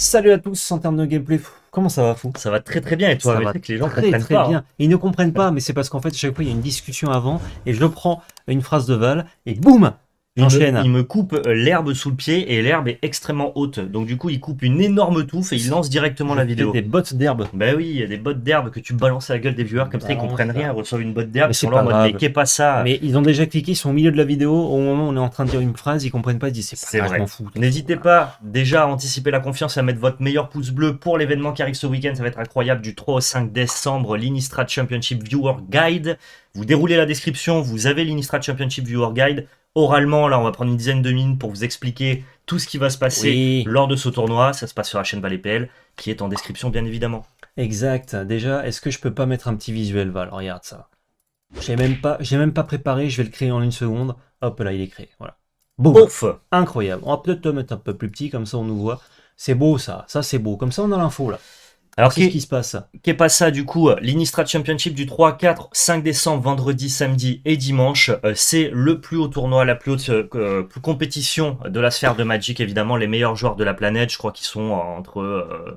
Salut à tous en termes de gameplay. Comment ça va, Fou Ça va très très bien et toi, ça va les gens très, très bien. Hein. Ils ne comprennent pas, mais c'est parce qu'en fait, à chaque fois, il y a une discussion avant et je prends une phrase de Val et boum il me, il coupe euh, l'herbe sous le pied et l'herbe est extrêmement haute. Donc du coup, il coupe une énorme touffe et il lance directement la vidéo. Des bottes d'herbe. Ben oui, il y a des bottes d'herbe que tu balances à la gueule des viewers comme ça, ils bah, comprennent rien. Ils reçoivent une botte d'herbe, ils sont là mais pas ça Mais ils ont déjà cliqué, ils sont au milieu de la vidéo. Au moment où on est en train de dire une phrase, ils comprennent pas, ils disent c'est pas fou. N'hésitez pas déjà à anticiper la confiance et à mettre votre meilleur pouce bleu pour l'événement qui arrive ce week-end. Ça va être incroyable du 3 au 5 décembre, l'Inistra Championship Viewer Guide. Vous déroulez la description, vous avez l'Inistra Championship Viewer Guide oralement. Là, on va prendre une dizaine de minutes pour vous expliquer tout ce qui va se passer lors de ce tournoi. Ça se passe sur la chaîne Valet PL, qui est en description, bien évidemment. Exact. Déjà, est-ce que je peux pas mettre un petit visuel, Val Regarde ça. J'ai même pas, j'ai même pas préparé. Je vais le créer en une seconde. Hop là, il est créé. Voilà. Boum. Incroyable. On va peut-être le mettre un peu plus petit, comme ça on nous voit. C'est beau ça. Ça c'est beau. Comme ça on a l'info là. Alors, qu'est-ce qui se passe Qu'est pas ça du coup euh, l'Inistra Championship du 3, 4, 5 décembre, vendredi, samedi et dimanche. Euh, c'est le plus haut tournoi, la plus haute euh, compétition de la sphère de Magic. Évidemment, les meilleurs joueurs de la planète, je crois qu'ils sont entre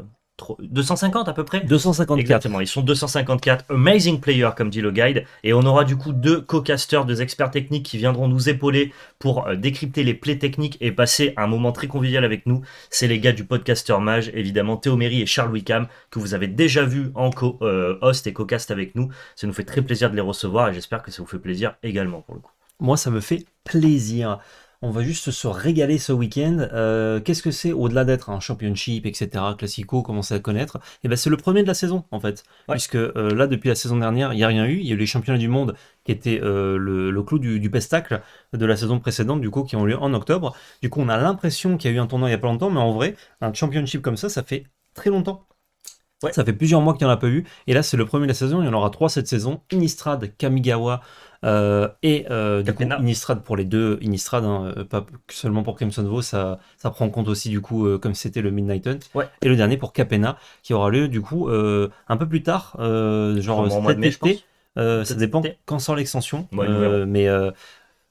250 à peu près 254. Exactement, ils sont 254 amazing players comme dit le guide et on aura du coup deux co-casters, deux experts techniques qui viendront nous épauler pour euh, décrypter les plays techniques et passer un moment très convivial avec nous. C'est les gars du podcaster Mage, évidemment Théo Méry et Charles Wickham que vous avez déjà vu en co-host euh, et co-cast avec nous. Ça nous fait très plaisir de les recevoir et j'espère que ça vous fait plaisir également pour le coup. Moi ça me fait plaisir. On va juste se régaler ce week-end. Euh, qu'est-ce que c'est au-delà d'être un championship, etc., classico, commencer à connaître Et eh ben c'est le premier de la saison en fait, puisque euh, là depuis la saison dernière, il n'y a rien eu. Il y a eu les championnats du monde qui étaient euh, le, clou du, pestacle de la saison précédente, du coup, qui ont lieu en octobre. Du coup, on a l'impression qu'il y a eu un tournoi il n'y a pas longtemps, mais en vrai, un championship comme ça, ça fait très longtemps. Ça fait plusieurs mois qu'il n'y en a pas eu. Et là, c'est le premier de la saison. Il y en aura trois cette saison. Inistrad, Kamigawa euh, et euh, du coup, Inistrad pour les deux. Inistrad, hein, euh, pas seulement pour Crimson Vow, ça, ça prend en compte aussi, du coup, comme c'était le Midnight Hunt. Et le dernier pour Capena, qui aura lieu, du coup, un peu plus tard, genre ça dépend quand sort l'extension. mais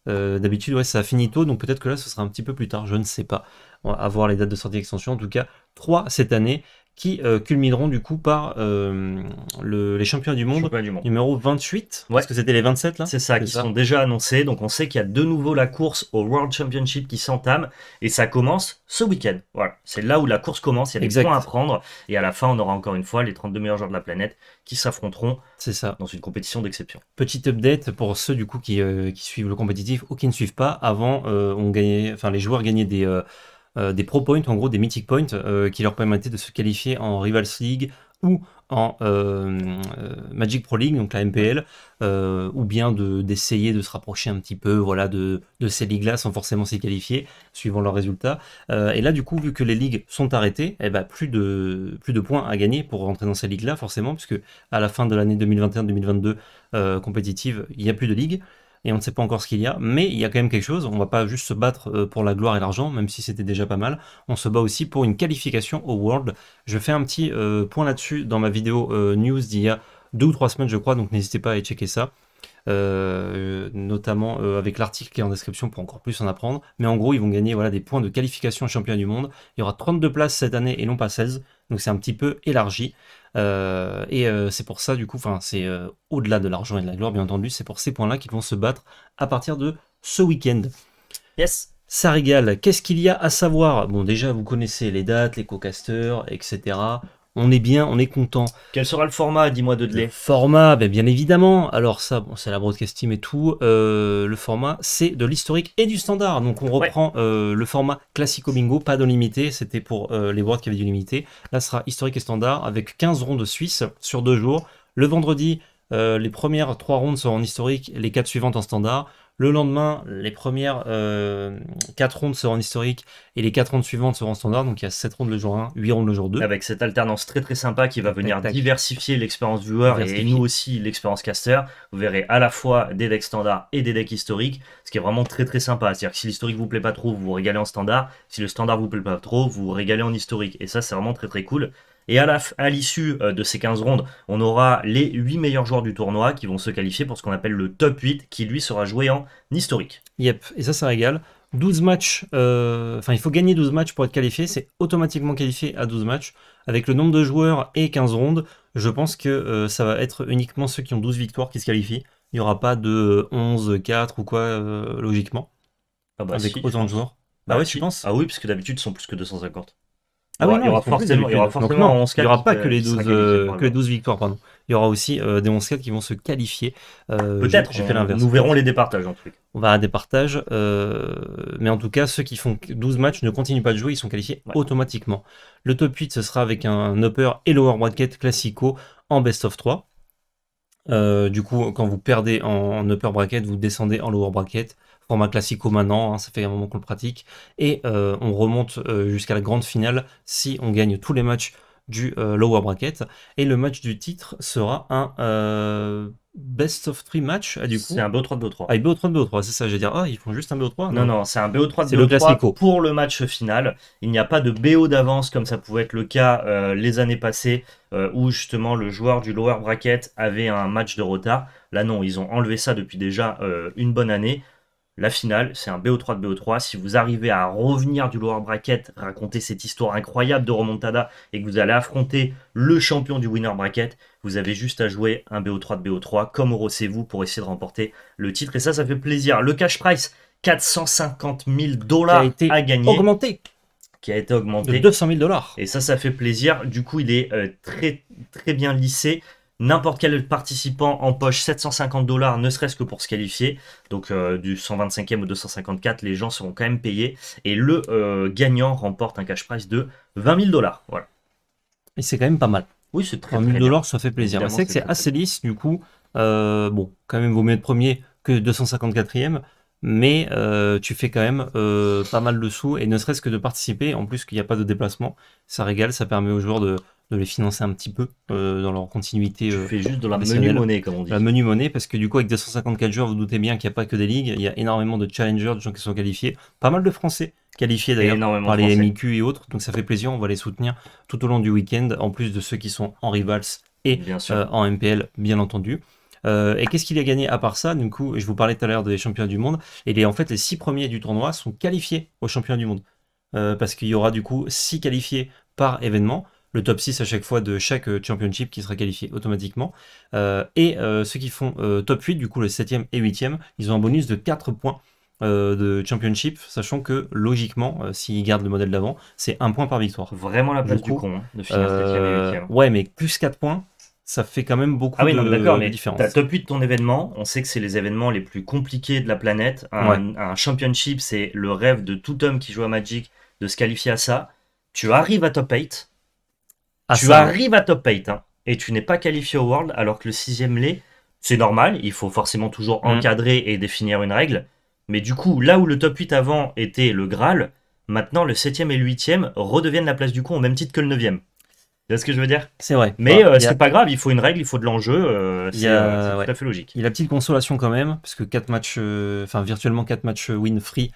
d'habitude, ouais, ça finit tôt, donc peut-être que là, ce sera un petit peu plus tard. Je ne sais pas. On va voir les dates de sortie d'extension. En tout cas, trois cette année qui euh, culmineront du coup par euh, les champions du monde, numéro 28, est parce que c'était les 27 là C'est ça, qui sont déjà annoncés, donc on sait qu'il y a de nouveau la course au World Championship qui s'entame, et ça commence ce week-end. Voilà, c'est là où la course commence, il y a des points à prendre, et à la fin on aura encore une fois les 32 meilleurs joueurs de la planète qui s'affronteront ça. dans une compétition d'exception. Petite update pour ceux du coup qui, euh, qui, suivent le compétitif ou qui ne suivent pas, avant on gagnait, enfin les joueurs gagnaient des euh, des Pro Points, en gros des Mythic Points, euh, qui leur permettaient de se qualifier en Rivals League ou en euh, Magic Pro League, donc la MPL, ou bien d'essayer de, se rapprocher un petit peu voilà, de, ces ligues-là sans forcément s'y qualifier, suivant leurs résultats. et là, du coup, vu que les ligues sont arrêtées, eh ben, plus, de, plus de points à gagner pour rentrer dans ces ligues-là, forcément, puisque à la fin de l'année 2021-2022 compétitive, il n'y a plus de ligues et on ne sait pas encore ce qu'il y a, mais il y a quand même quelque chose, on va pas juste se battre euh, pour la gloire et l'argent, même si c'était déjà pas mal, on se bat aussi pour une qualification au World. Je fais un petit euh, point là-dessus dans ma vidéo euh, news d'il y a deux ou trois semaines je crois, donc n'hésitez pas à aller checker ça. Euh, notamment euh, avec l'article qui est en description pour encore plus en apprendre. Mais en gros, ils vont gagner voilà, des points de qualification champion du monde. Il y aura 32 places cette année et non pas 16, donc c'est un petit peu élargi. Euh, et c'est pour ça, du coup, enfin c'est au-delà de l'argent et de la gloire, bien entendu, c'est pour ces points-là qu'ils vont se battre à partir de ce week-end. Yes! Ça régale. Qu'est-ce qu'il y a à savoir Bon, déjà, vous connaissez les dates, les co-casters, etc on est bien, on est content. Quel sera le format, dis-moi Dudley format, ben, bien évidemment. Alors ça, bon, c'est la broadcast team et tout. Euh, le format, c'est de l'historique et du standard. Donc on reprend euh, le format classico bingo, pas de limité. C'était pour euh, les boîtes qui avaient du limité. Là, ce sera historique et standard avec 15 rondes suisses sur deux jours. Le vendredi, les premières trois rondes seront en historique, les quatre suivantes en standard. Le lendemain, les premières 4 euh, rondes seront historiques et les 4 rondes suivantes seront standard, Donc il y a 7 rondes le jour 1, 8 rondes le jour 2. Avec cette alternance très très sympa qui va venir diversifier l'expérience viewer et nous aussi l'expérience caster. Vous verrez à la fois des decks standards et des decks historiques, ce qui est vraiment très très sympa. C'est-à-dire que si l'historique vous plaît pas trop, vous vous régalez en standard. Si le standard vous plaît pas trop, vous vous régalez en historique. Et ça, c'est vraiment très très cool. Et à l'issue euh, de ces 15 rondes, on aura les 8 meilleurs joueurs du tournoi qui vont se qualifier pour ce qu'on appelle le top 8, qui lui sera joué en historique. Yep, et ça, ça régale. 12 matchs, euh, enfin il faut gagner 12 matchs pour être qualifié, c'est automatiquement qualifié à 12 matchs. Avec le nombre de joueurs et 15 rondes, je pense que euh, ça va être uniquement ceux qui ont 12 victoires qui se qualifient. Il n'y aura pas de 11, 4 ou quoi, logiquement. Ah bah avec autant de joueurs. Bah, ah oui, Ah oui, parce que d'habitude ils sont plus que 250. Ah il forcément, il n'y aura pas que les 12, euh, victoires, Il y aura aussi euh, des 11 qui vont se qualifier. Euh, Peut-être, Nous verrons les départages en truc. On va des partages, mais en tout cas, ceux qui font 12 matchs ne continuent pas de jouer, ils sont qualifiés automatiquement. Le top 8, ce sera avec un upper et lower bracket classico en best of 3. du coup, quand vous perdez en upper bracket, vous descendez en lower bracket classique classico maintenant, hein, ça fait un moment qu'on le pratique, et euh, on remonte euh, jusqu'à la grande finale si on gagne tous les matchs du euh, lower bracket, et le match du titre sera un best of three match, ah, du coup. C'est un BO3 de BO3. Ah, BO3 de 3 c'est ça, je vais dire, ah, ils font juste un BO3 Non, non, c'est un BO3 c'est le classico. pour le match final, il n'y a pas de BO d'avance comme ça pouvait être le cas les années passées, où justement le joueur du lower bracket avait un match de retard, là non, ils ont enlevé ça depuis déjà une bonne année, la finale, c'est un BO3 de BO3. Si vous arrivez à revenir du lower bracket, raconter cette histoire incroyable de remontada et que vous allez affronter le champion du winner bracket, vous avez juste à jouer un BO3 de BO3 comme Rossez-vous pour essayer de remporter le titre. Et ça, ça fait plaisir. Le cash price, 450 000 dollars à gagner. Augmenté qui a été augmenté. De 200 000 dollars. Et ça, ça fait plaisir. Du coup, il est euh, très, très bien lissé. N'importe quel participant empoche 750 dollars, ne serait-ce que pour se qualifier. Donc euh, du 125e au 254, les gens seront quand même payés. Et le euh, gagnant remporte un cash prize de 20 000 dollars. Voilà. Et c'est quand même pas mal. Oui, c'est très, 20 000 dollars, ça fait plaisir. C'est que c'est assez lisse, du coup. Euh, bon, quand même, vaut mieux être premier que 254e mais tu fais quand même pas mal de sous et ne serait-ce que de participer, en plus qu'il n'y a pas de déplacement, ça régale, ça permet aux joueurs de, de les financer un petit peu euh, dans leur continuité. Je euh, fais juste de la menu monnaie, comme on dit. La menu monnaie, parce que du coup, avec 254 joueurs, vous, doutez bien qu'il n'y a pas que des ligues, il y a énormément de challengers, de gens qui sont qualifiés, pas mal de Français qualifiés d'ailleurs par les MIQ et autres, donc ça fait plaisir, on va les soutenir tout au long du week-end, en plus de ceux qui sont en rivals et euh, en MPL, bien entendu. et qu'est-ce qu'il a gagné à part ça Du coup, je vous parlais tout à l'heure des champions du monde. Et les, en fait, les six premiers du tournoi sont qualifiés aux champions du monde. parce qu'il y aura du coup six qualifiés par événement le top 6 à chaque fois de chaque euh, championship qui sera qualifié automatiquement. Euh, et euh, ceux qui font top 8, du coup le 7e et 8e, ils ont un bonus de 4 points de championship, sachant que logiquement, s'ils gardent le modèle d'avant, c'est un point par victoire. Vraiment la place du, hein, de finir 7e Ouais, mais plus 4 points, ça fait quand même beaucoup ah de, d'accord, mais différence. top 8 de ton événement, on sait que c'est les événements les plus compliqués de la planète. Un, un, championship, c'est le rêve de tout homme qui joue à Magic de se qualifier à ça. Tu arrives à top 8, ah, tu arrives à top 8 hein, et tu n'es pas qualifié au World alors que le 6 sixième l'est. C'est normal, il faut forcément toujours mm. encadrer et définir une règle. Mais du coup, là où le top 8 avant était le Graal, maintenant le 7 et le 8 e redeviennent la place du coup au même titre que le 9 vois ce que je veux dire C'est vrai. Mais bah, euh, c'est pas grave, il faut une règle, il faut de l'enjeu, euh, c'est euh, tout à fait logique. Il a une petite consolation quand même, parce que 4 matchs, enfin virtuellement 4 matchs win free,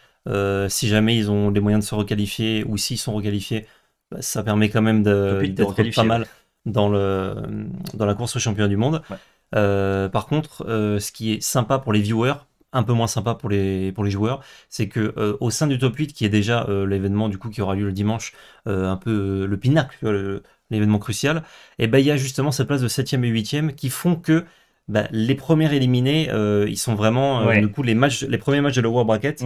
si jamais ils ont des moyens de se requalifier ou s'ils sont requalifiés, bah, ça permet quand même d'être pas mal dans, le, dans la course au championnat du monde. Euh, par contre, euh, ce qui est sympa pour les viewers, un peu moins sympa pour les, pour les joueurs, c'est que euh, au sein du top 8, qui est déjà l'événement du coup qui aura lieu le dimanche, un peu le pinacle, l'événement crucial, et eh ben, il y a justement cette place de 7e et 8e qui font que bah, les premiers éliminés, ils sont vraiment du coup les, les premiers matchs de la World Bracket.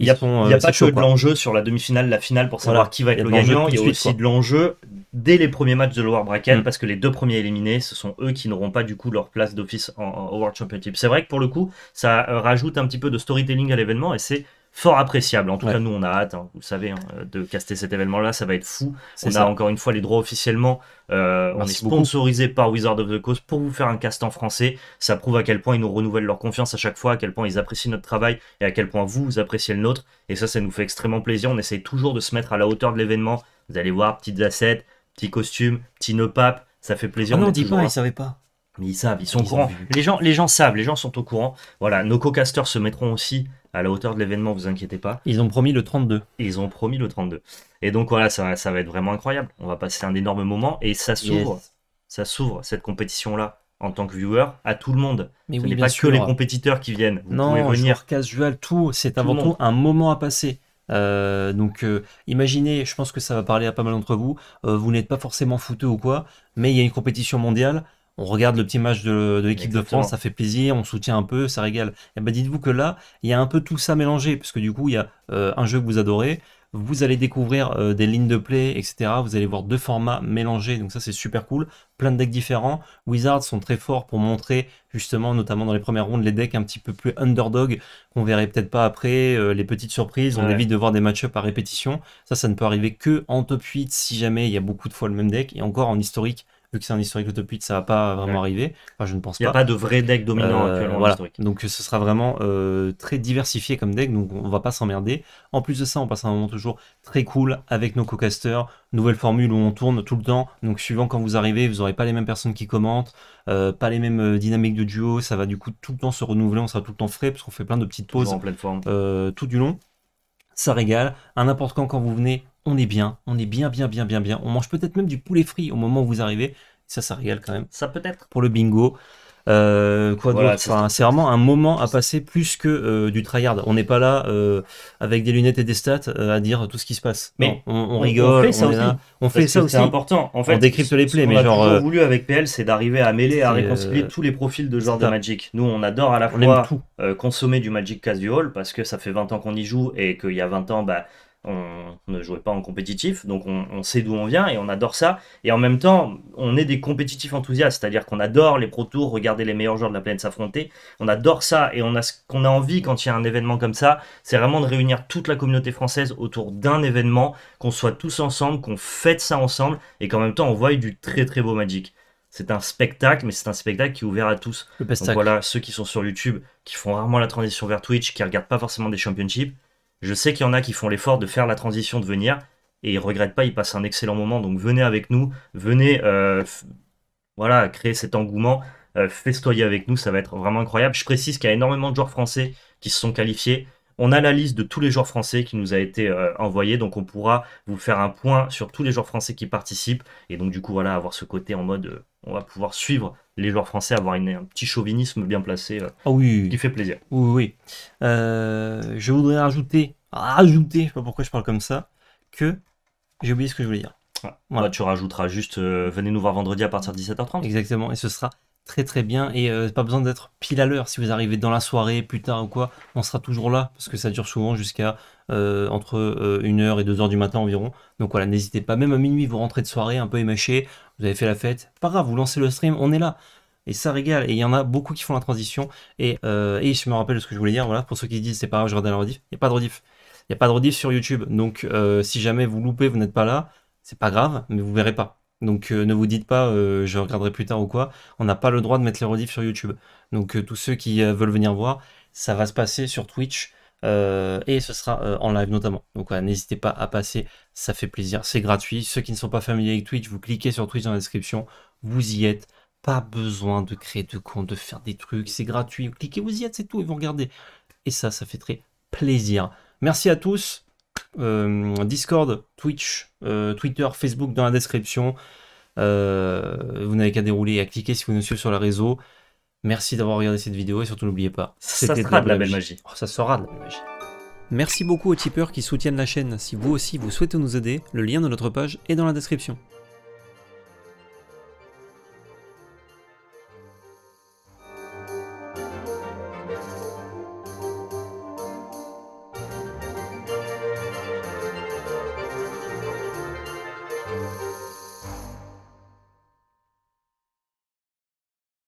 Il n'y a, y a euh, pas que de l'enjeu sur la demi-finale, la finale pour savoir qui va être le gagnant. Il y a aussi de l'enjeu dès les premiers matchs de loire Bracket mm. parce que les deux premiers éliminés, ce sont eux qui n'auront pas du coup leur place d'office en, en World Championship. C'est vrai que pour le coup, ça euh, rajoute un petit peu de storytelling à l'événement et c'est fort appréciable. En tout cas, nous, on a hâte, hein, vous savez, hein, de caster cet événement-là. Ça va être fou. On a encore une fois les droits officiellement. Euh, on est sponsorisé par Wizard of the Coast pour vous faire un cast en français. Ça prouve à quel point ils nous renouvellent leur confiance à chaque fois, à quel point ils apprécient notre travail et à quel point vous, vous appréciez le nôtre. Et ça, ça nous fait extrêmement plaisir. On essaie toujours de se mettre à la hauteur de l'événement. Vous allez voir, petites assets, petits costumes, petits nœuds papes. Ça fait plaisir. Ah non, on dit pas, il savait pas. Ils savent, ils sont au courant. Les gens, les gens savent, les gens sont au courant. Voilà, nos co-casters se mettront aussi à la hauteur de l'événement, vous inquiétez pas. Ils ont promis le 32. Ils ont promis le 32. Et donc voilà, ça, ça va être vraiment incroyable. On va passer un énorme moment et ça s'ouvre. Ça s'ouvre, cette compétition-là, en tant que viewer, à tout le monde. Mais Ce n'est pas que les compétiteurs qui viennent. Vous non, pouvez venir. casse tout. C'est avant tout, un moment à passer. Euh, donc euh, imaginez, je pense que ça va parler à pas mal d'entre vous, euh, vous n'êtes pas forcément fouteux ou quoi, mais il y a une compétition mondiale, on regarde le petit match de, l'équipe de France, ça fait plaisir, on soutient un peu, ça régale. Et eh bah ben, dites-vous que là, il y a un peu tout ça mélangé, parce que du coup, il y a euh, un jeu que vous adorez, vous allez découvrir euh, des lignes de play, etc. Vous allez voir deux formats mélangés, donc ça c'est super cool. Plein de decks différents. Wizards sont très forts pour montrer justement, notamment dans les premières rondes, les decks un petit peu plus underdog qu'on verrait peut-être pas après, euh, les petites surprises. On évite de voir des match-ups à répétition. Ça, ça ne peut arriver que en top 8 si jamais il y a beaucoup de fois le même deck et encore en historique vu que c'est un historique de top 8, ça va pas vraiment arriver. je ne pense pas. Il n'y a pas de vrai deck dominant euh, actuellement. Donc, ce sera vraiment euh, très diversifié comme deck, donc on va pas s'emmerder. En plus de ça, on passe un moment toujours très cool avec nos co-casters. Nouvelle formule où on tourne tout le temps. Donc, suivant quand vous arrivez, vous n'aurez pas les mêmes personnes qui commentent, euh, pas les mêmes dynamiques de duo. Ça va du coup tout le temps se renouveler. On sera tout le temps frais parce qu'on fait plein de petites pauses tout du long ça régale. À n'importe quand, quand vous venez, on est bien, on est bien, bien, bien, bien, bien. On mange peut-être même du poulet frit au moment où vous arrivez. Ça, ça régale quand même. Ça peut être. Pour le bingo. Euh, quoi c'est vraiment un moment à passer plus que du euh, du tryhard. On n'est pas là euh, avec des lunettes et des stats à dire tout ce qui se passe. on, rigole, on fait ça aussi. C'est important. En fait, on décrypte les plays, mais a toujours voulu avec PL, c'est d'arriver à mêler, à réconcilier tous les profils de joueurs de Magic. Nous, on adore à la fois consommer du Magic Casual parce que ça fait 20 ans qu'on y joue et qu'il y a 20 ans, bah on ne jouait pas en compétitif, donc on, sait d'où on vient et on adore ça. Et en même temps, on est des compétitifs enthousiastes, c'est-à-dire qu'on adore les pro tours, regarder les meilleurs joueurs de la planète s'affronter, on adore ça et on a ce qu'on a envie quand il y a un événement comme ça, c'est vraiment de réunir toute la communauté française autour d'un événement, qu'on soit tous ensemble, qu'on fête ça ensemble et qu'en même temps on voit du très très beau Magic. C'est un spectacle, mais c'est un spectacle qui est ouvert à tous. Donc voilà, ceux qui sont sur YouTube, qui font rarement la transition vers Twitch, qui regardent pas forcément des championships, je sais qu'il y en a qui font l'effort de faire la transition, de venir, et ils regrettent pas, ils passent un excellent moment. Donc venez avec nous, venez euh, voilà, créer cet engouement, euh, festoyer avec nous, ça va être vraiment incroyable. Je précise qu'il y a énormément de joueurs français qui se sont qualifiés. On a la liste de tous les joueurs français qui nous a été euh, envoyé. donc on pourra vous faire un point sur tous les joueurs français qui participent. Et donc du coup, voilà, avoir ce côté en mode, euh, on va pouvoir suivre les joueurs français, avoir un petit chauvinisme bien placé, euh, ah qui fait plaisir. Oui, oui. je voudrais rajouter, rajouter, je sais pas pourquoi je parle comme ça, que j'ai oublié ce que je voulais dire. voilà. tu rajouteras juste, venez nous voir vendredi à partir de 17h30. Exactement, et ce sera très très bien et euh, pas besoin d'être pile à l'heure. Si vous arrivez dans la soirée, plus tard ou quoi, on sera toujours là parce que ça dure souvent jusqu'à euh, entre 1h euh, et 2h du matin environ. Donc voilà, n'hésitez pas. Même à minuit, vous rentrez de soirée un peu émaché vous avez fait la fête, pas grave, vous lancez le stream, on est là. Et ça régale. Et il y en a beaucoup qui font la transition. Et, je me rappelle ce que je voulais dire. Voilà, pour ceux qui disent c'est pas grave, je regarde la rediff. Il n'y a pas de rediff. Il n'y a pas de rediff sur YouTube. Donc si jamais vous loupez, vous n'êtes pas là, c'est pas grave, mais vous verrez pas. Donc euh, ne vous dites pas, euh, je regarderai plus tard ou quoi, on n'a pas le droit de mettre les rediffs sur YouTube. Donc euh, tous ceux qui veulent venir voir, ça va se passer sur Twitch et ce sera en live notamment. Donc n'hésitez pas à passer, ça fait plaisir, c'est gratuit. Ceux qui ne sont pas familiers avec Twitch, vous cliquez sur Twitch dans la description, vous y êtes. Pas besoin de créer de compte, de faire des trucs, c'est gratuit. Vous cliquez, vous y êtes, c'est tout, ils vont regarder. Et ça, ça fait très plaisir. Merci à tous. Euh, Discord, Twitch, euh, Twitter, Facebook dans la description. Euh, vous n'avez qu'à dérouler et à cliquer si vous nous suivez sur le réseau. Merci d'avoir regardé cette vidéo et surtout n'oubliez pas, ça sera de la, belle magie. Oh, ça sera de la belle magie. Merci beaucoup aux tipeurs qui soutiennent la chaîne. Si vous aussi vous souhaitez nous aider, le lien de notre page est dans la description.